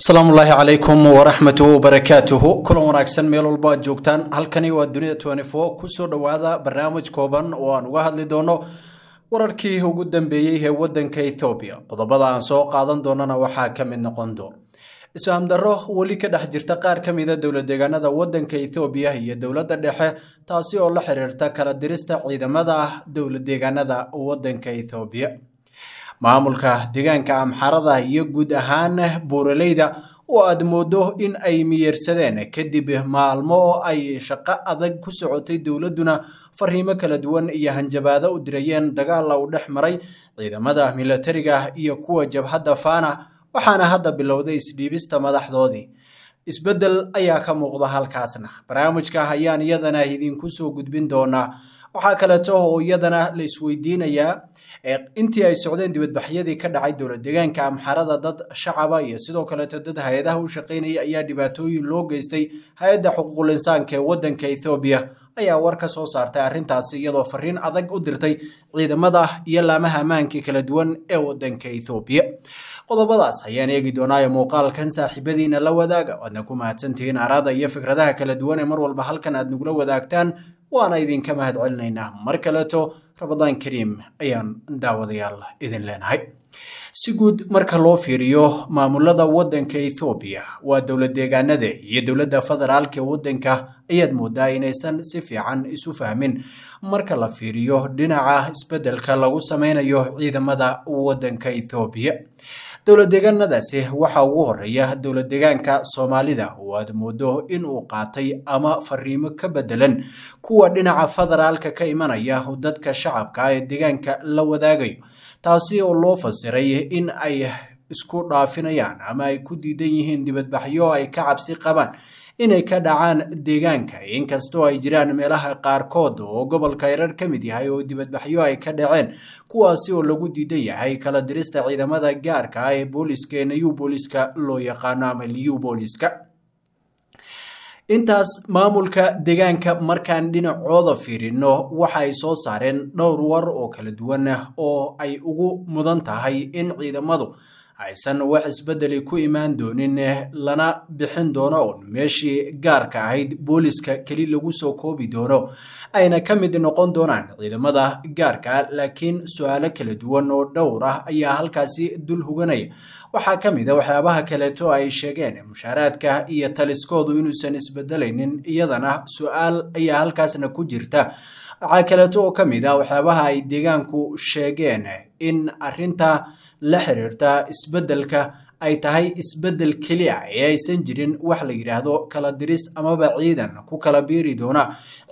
asalaamu ullaahi calaykum waraxmatu barakaatuhu kulan wanaagsan meel walbo aad joogtaan halkani waa dunida kusoo dhowaada barnaamij kooban oo aan uga hadli doono wararkii ugu dambeeyey ee waddanka ethoobiya qodobada aan soo qaadan doonana waxaa ka mid noqon doona isfahamdarro weli ka dhex jirta qaar ka mida ah deegaanada waddanka ethoobiya iyo dowladda dhexe taasi oo la xiriirta kala dirista ciidamada ah deegaanada waddanka ethoobiya maamulka deegaanka amxarada iyo guud ahaan buuraleyda oo aada moodo in ay miyirsadeen kadib maalmo ay shaqo adag ku socotay dowladduna fariimo kala duwan iyo hanjabaado u dirayeen dagaalla u dhex maray ciidamada milatariga iyo kuwa jabhadda faana waxaana hadda bilowday isdhiibista madaxdoodii isbeddel ayaa ka muuqda halkaasna barnaamijka ayaan iyadana idinku soo gudbin doonaa waxaa kaleeto oo iyadana la isweydiinayaa intii ay socdeen dibadbaxyadii ka dhacay dowlad deegaanka amxarada dad shacaba iyo sidoo kaleeto dad hay-adaha u shaqaynaya ayaa dhibaatooyin loo geystay hay-adda xuquuqul insaanka ee waddanka ethoobiya ayaa war ka soo saartay arrintaasi iyadoo fariin adag u dirtay ciidamada iyo laamaha ammaanka kala duwan ee waddanka ethoobiya qodobadaas ayaan eegi doonaayo muuqaalkan saaxiibadiina la wadaaga oadna ku mahadsantihiin araada iyo fikradaha kala duwan ee mar walba halkan aad nagula wadaagtaan waana idinka mahad celinaynaa mar kaleeto rabadaan kariim ayaan daawadayaal idin leenahay si guud marka loo fiiriyo maamulada waddanka ethoobiya waa dowlad deegaanada iyo dowladda federaalka waddanka ayaad moodaa inaysan si fiican isu fahmin marka la fiiriyo dhinaca isbeddelka lagu sameynayo ciidamada waddanka ethoobiya deegaanadaasi waxaa ugu horreeya deegaanka soomaalida oo aad moodo inuu qaatay ama fariimo ka bedelan kuwa dhinaca federaalka ka imanaya dadka shacabka ee deegaanka la wadaagayo taasi oo loo fasiray in ay isku dhaafinayaan ama ay ku diidan yihiin dibadbaxyo ay ka cabsi qabaan inay ka dhacaan deegaanka inkastoo ay jiraan meelaha qaarkood oo gobolka hirar ka mid yahay oo dibadbaxyo ay ka dhaceen kuwaasi oo lagu diidan yahay kala dirista ciidamada gaarka ah ee booliiska new booliiska loo yaqaano ama liu booliiska intaas maamulka deegaanka markaan dhinacooda fiirinno waxa ay soo saareen dhowr war oo kala duwan ah oo ay ugu mudan tahay in ciidamadu aysan wax isbedeli ku imaan doonin lana bixin doono oon meeshii gaarka ahayd booliska keli lagu soo koobi doono ayna ka mid noqon doonaan ciidamada gaarka laakiin su-aalo kala duwan oo dhowr ah ayaa halkaasi dul huganaya waxaa ka mid a ah waxyaabaha kaleeto ay sheegeen mushaaraadka iyo taliskoodu inuusan isbedelaynin iyadana su-aal ayaa halkaasna ku jirta waxaa kaleeto oo ka mid a ah waxyaabaha ay deegaanku sheegeen in arinta la xiriirta isbeddelka ay tahay isbeddel keliya ee aysan jirin wax la yidhaahdo kala diris amaba ciidan ku kala biiri doona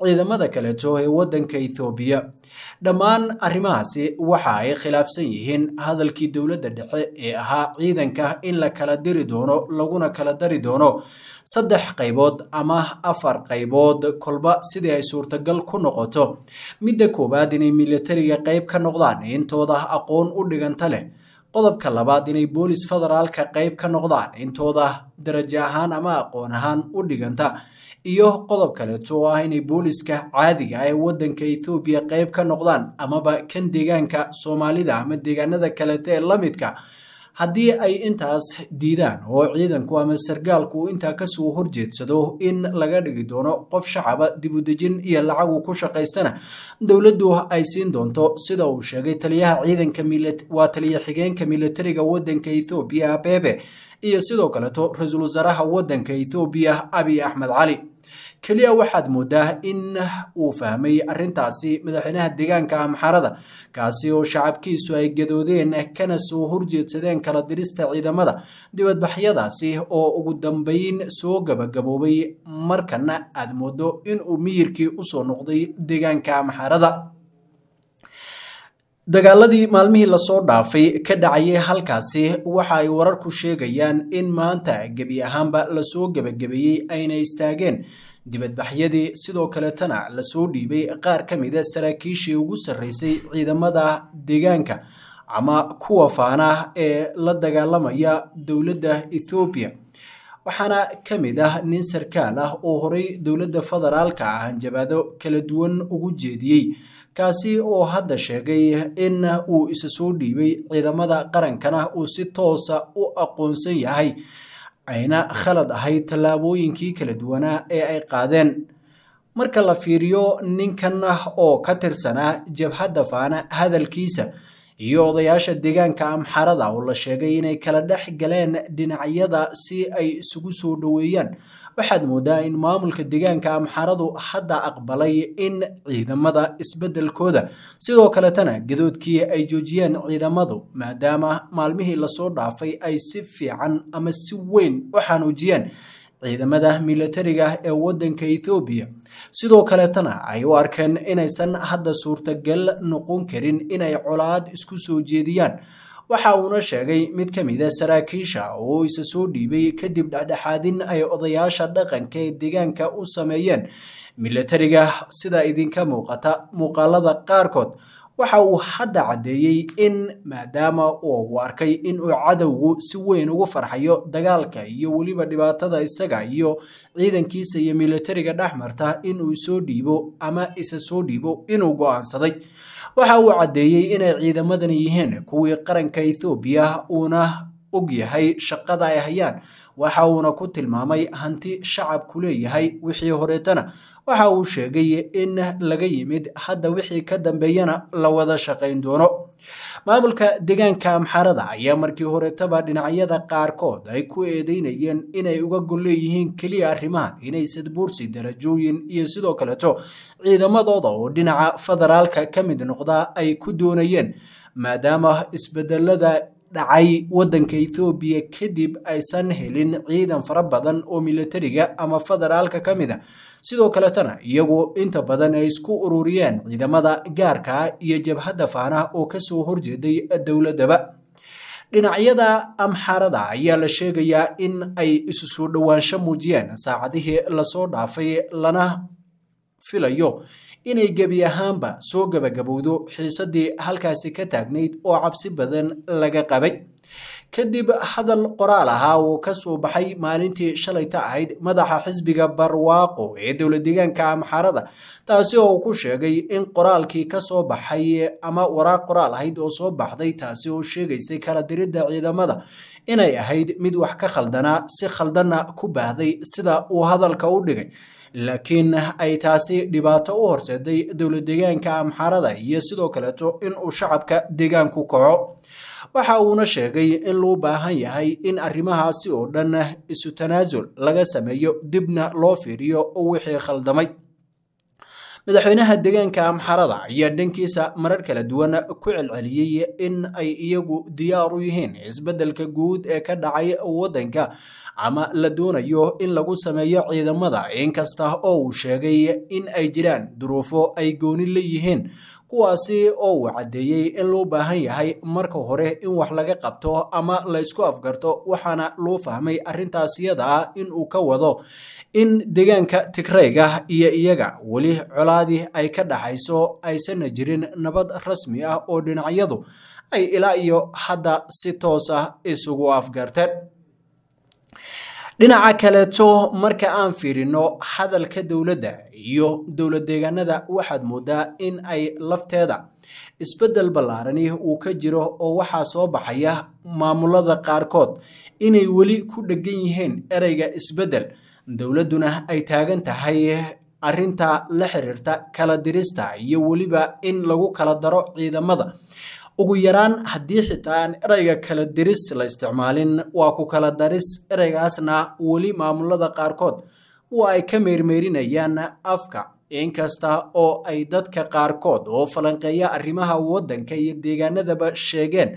ciidamada kaleeto ee waddanka ethoobiya dhammaan arrimahaasi waxa ay khilaafsan yihiin hadalkii dowladda dhexe ee ahaa ciidanka in la kala diri doono laguna kala dari doono saddex qaybood ama afar qaybood kolba sidii ay suurtagal ku noqoto midda koowaad inay militariga qayb ka noqdaan intooda aqoon u dhiganta leh qodobka labaad inay boolis federaalka qayb ka noqdaan intooda darajo ahaan ama aqoon ahaan u dhiganta iyo qodob kaleeto oo ah inay booliska caadiga ah ee waddanka ethoobiya qayb ka noqdaan amaba kan deegaanka soomaalida ama deegaanada kaleeto ee lamidka haddii ay intaas diidaan oo ciidanku ama sargaalku intaa kasoo horjeedsado in laga dhigi doono qof shacaba dejin iyo lacagu ku shaqaystana dowladdu ay siin doonto sida uu sheegay taliyaha ciidanka waa taliya xigeenka milatariga wadanka ethoobiya abebe iyo sidoo kaleto ra-iisul wasaaraha waddanka ethoobiya abiy axmed cali keliya waxaad moodaa in uu fahmay arintaasi madaxweynaha deegaanka amxarada kaasi oo shacabkiisu ay gadoodeen kana soo horjeedsadeen kala dirista ciidamada dibadbaxyadaasi oo ugu dambeyn soo gabagaboobay markana aad moodo inuu miyirkii usoo noqday deegaanka amxarada dagaaladii maalmihii lasoo dhaafay ka dhacayay halkaasi waxa ay wararku sheegayaan in maanta gebi ahaanba lasoo gebagabeeyey ayna istaageen dibadbaxyadii sidoo kaletana lasoo dhiibay qaar ka mida ah saraakiishii ugu sarreysay ciidamada deegaanka ama kuwa faanah ee la dagaalamaya dowladda ethoobiya waxaana ka mid ah nin sarkaal ah oo horay dowladda federaalka ah hanjabaado kala duwan ugu jeediyey kaasi oo hadda sheegay in uu isa soo dhiibay ciidamada qarankana uu si toosa u aqoonsan yahay ayna khalad ahayd tallaabooyinkii kala duwanaa ee ay qaadeen marka la fiiriyo ninkan ah oo ka tirsanaa jabhadda faana hadalkiisa iyo odayaasha deegaanka amxarada oo la sheegay inay kala dhex galeen dhinacyada si ay isugu soo dhoweeyaan waxaad moodaa in maamulka deegaanka amxaradu hadda aqbalay in ciidamada isbeddelkooda sidoo kaletana gadoodkii ay joojiyeen ciidamadu maadaama maalmihii lasoo dhaafay ay si fiican ama si weyn u xanuujiyeen ciidamada milatariga ah ee waddanka ethoobiya sidoo kaletana ay u arkeen inaysan hadda suurtagal noqon karin inay colaad isku soo jeediyaan waxa uuna sheegay mid ka mida ah saraakiisha oo uu isa soo dhiibay kadib dhexdhexaadin ay odayaasha dhaqanka ee deegaanka u sameeyeen milatariga ah. sida idinka muuqata muuqaalada qaarkood waxa uu hadda caddeeyey in maadaama uu arkay in uu cadowgu si weyn ugu farxayo dagaalka iyo weliba dhibaatada isaga iyo ciidankiisa iyo militariga dhexmarta inuu soo dhiibo ama isa soo dhiibo inuu go'aansaday waxa uu caddeeyey inay ciidamadan yihiin kuwii qaranka ethoobiya uuna og yahay shaqada ay hayaan waxa uuna ku tilmaamay hanti shacabku leeyahay wixii horeetana waxa uu sheegay in laga yimid hadda wixii ka dambeeyana la wada shaqayn doono maamulka deegaanka amxarada ayaa markii horetaba dhinacyada qaarkood ay ku eedeynayeen inay uga gol leeyihiin keliya arrimahan inay sadbuursi darajooyin iyo sidoo kaleto ciidamadooda oo dhinaca federaalka ka mid noqda ay ku doonayeen maadaama isbedelada dhacay waddanka ethoobiya kadib aysan helin ciidan fara badan oo milatariga ama federaalka ka mid a ah. sidoo kaletana iyagu inta badan ay isku ururiyeen ciidamada gaarka iyo jabhadda faanah oo kasoo horjeeday dowladdaba dhinacyada amxaarada ayaa la sheegayaa in ay isu soo dhowaansho muujiyeen saacadihii lasoo dhaafay lana filayo inay gebi ahaanba soo gabagabowdo xiisadii halkaasi ka taagnayd oo cabsi badan laga qabay kadib hadal qoraal ahaa oo ka soo baxay maalintii shalayta ahayd madaxa xisbiga barwaaqo ee dowla deegaanka amxaarada taasi oo ku sheegay in qoraalkii ka soo baxay ama waraaq qoraal ahayd oo soo baxday taasi oo sheegaysay kala diridda ciidamada inay ahayd mid wax ka khaldanaa si khaldanna ku baahday sida uu hadalka u dhigay laakiin ay taasi dhibaato u horseeday dowla dowladdeegaanka amxarada iyo sidoo kaleeto inuu shacabka deegaanku kaco waxa uuna sheegay in loo baahan yahay in arrimahaasi oo dhan isu tanaasul laga sameeyo dibna loo fiiriyo wixii khaldamay madaxweynaha deegaanka amxarada ayaa dhankiisa marar kala duwan ku celceliyey in ay iyagu diyaar u yihiin isbeddelka guud ee ka dhacay waddanka ama la doonayo in lagu sameeyo ciidamada inkasta oo uu sheegay in ay jiraan duruufo ay gooni la yihiin kuwaasi oo uu caddeeyey in loo baahan yahay marka hore in wax laga qabto ama laysku afgarto waxaana loo fahmay arrintaasiyada ah in uu ka wado in deegaanka tigrayga iyo iyaga weli colaadii ay ka dhaxayso aysana jirin nabad rasmi ah oo dhinacyadu ay ilaa iyo hadda si toos ah isugu afgarteen dhinaca kaleeto marka aan fiirino hadalka dowladda iyo dowlad deegaanada waxaad moodaa in ay lafteeda isbeddel ballaarani uu ka jiro oo waxaa soo baxaya maamulada qaarkood inay weli ku dheggan yihiin ereyga isbeddel dowladduna ay taagan tahay arrinta la xiriirta kala dirista iyo weliba in lagu kala daro ciidamada ugu yaraan haddii xitaaan erayga kala diris la isticmaalin waa ku kala daris ereygaasna weli maamulada qaarkood waa ay ka meermeerinayaan afka inkasta oo ay dadka qaarkood oo falanqeeya arrimaha waddanka iyo deegaanadaba sheegeen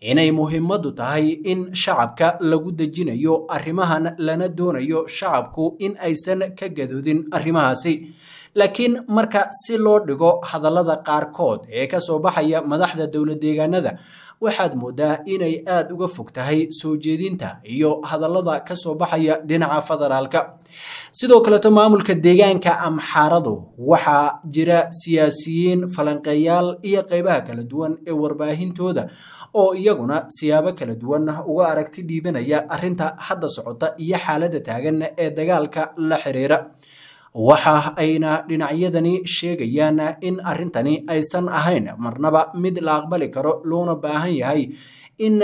inay muhimmadu tahay in shacabka lagu dejinayo arrimahan lana doonayo shacabku in aysan ka gadoodin arrimahaasi laakiin marka si loo dhigo hadallada qaarkood ee ka soo baxaya madaxda dowlad deegaanada waxaad moodaa inay aad uga fog tahay soo jeedinta iyo hadallada ka soo baxaya dhinaca federaalka sidoo kaleeto maamulka deegaanka amxaaradu waxaa jira siyaasiyiin falanqeeyaal iyo qeybaha kala duwan ee warbaahintooda oo iyaguna siyaabo kala duwan uga aragti dhiibanaya arrinta hadda socota iyo xaaladda taagan ee dagaalka la xiriira waxa ayna dhinacyadani sheegayaan in arrintani aysan ahayn marnaba mid la aqbali karo loona baahan yahay in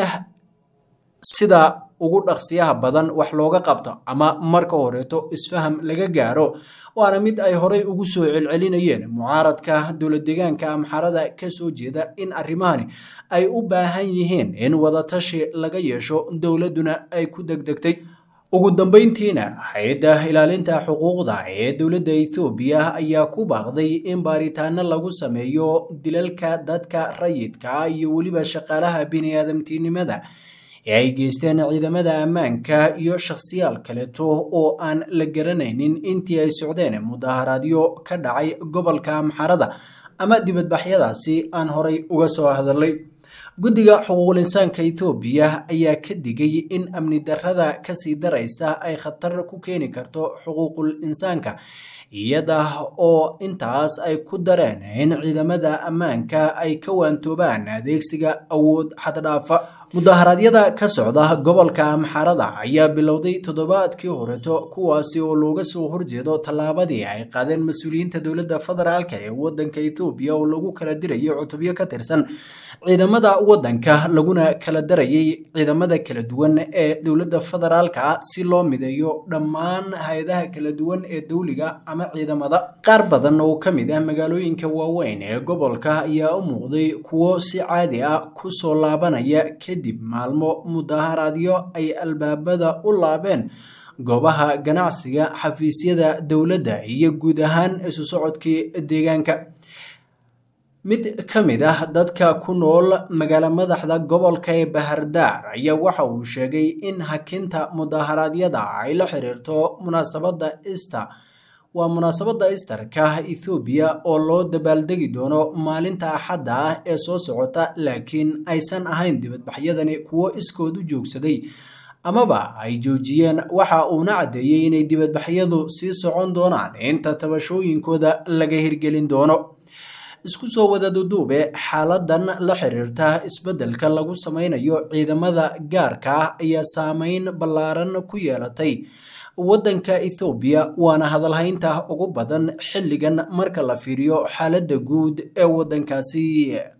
sida ugu dhaqsiyaha badan wax looga qabto ama marka horeeto isfaham laga gaaro waana mid ay horey ugu soo celcelinayeen mucaaradka dowladdeegaanka amxarada ka soo jeeda in arrimahani ay u baahan yihiin in wadatashi laga yeesho dowladduna ay ku degdegtay ugu dambayntiina hay-adda ilaalinta xuquuqda ee dowladda ethoobiya ayaa ku baaqday in baaritaano lagu sameeyo dilalka dadka rayidka iyo weliba shaqaalaha bini-aadamtinimada ee ay geysteen ciidamada ammaanka iyo shakhsiyaal kaleto oo aan la garanaynin intii ay socdeen mudaharaadyo ka dhacay gobolka amxarada ama dibadbaxyadaasi aan horay uga soo hadalay guddiga xuquuqul insaanka etoobiya ayaa ka digay in amni darrada kasii daraysa ay khatar ku keeni karto xuquuqul insaanka iyada oo intaas ay ku dareen in ciidamada ammaanka ay ka waantoobaan adeegsiga awood xaddhaafa mudaharaadyada ka socda gobolka amxarada ayaa bilowday toddobaadkii horeto kuwaasi oo looga soo horjeedo tallaabadii ay qaadeen mas-uuliyiinta dowladda federaalka ee waddanka etoobiya oo lagu kala dirayo cutubyo ka tirsan ciidamada waddanka laguna kala darayay ciidamada kala duwan ee dowladda federaalka si loo mideeyo dhammaan hay-adaha kala duwan ee dowliga ama ciidamada qaar badan oo ka mid ah magaalooyinka waaweyn ee gobolka ayaa u muuqday kuwo si caadi ah ku soo laabanaya kadib maalmo mudaaharaadyo ay albaabada u laabeen goobaha ganacsiga xafiisyada dowladda iyo guud ahaan isu socodkii deegaanka mid ka mid ah dadka ku nool magaalo madaxda gobolka ee bahardaar ayaa waxa uu sheegay in hakinta mudaaharaadyada ay la xiriirto munaasabadda ista waa munaasabadda istarka ethoobiya oo loo dabaaldegi doono maalinta axadda ah ee soo socota laakiin aysan ahayn dibadbaxyadani kuwo iskood u joogsaday amaba ay joojiyeen waxa uuna caddeeyey inay dibadbaxyadu sii socon doonaan inta tabashooyinkooda laga hirgelin doono isku soo wada duduube xaaladan la xiriirta isbeddelka lagu samaynayo ciidamada gaarka ah ayaa saameyn ballaaran ku yeelatay waddanka ethoobiya waana hadalhaynta ugu badan xilligan marka la fiiriyo xaaladda guud ee waddankaasi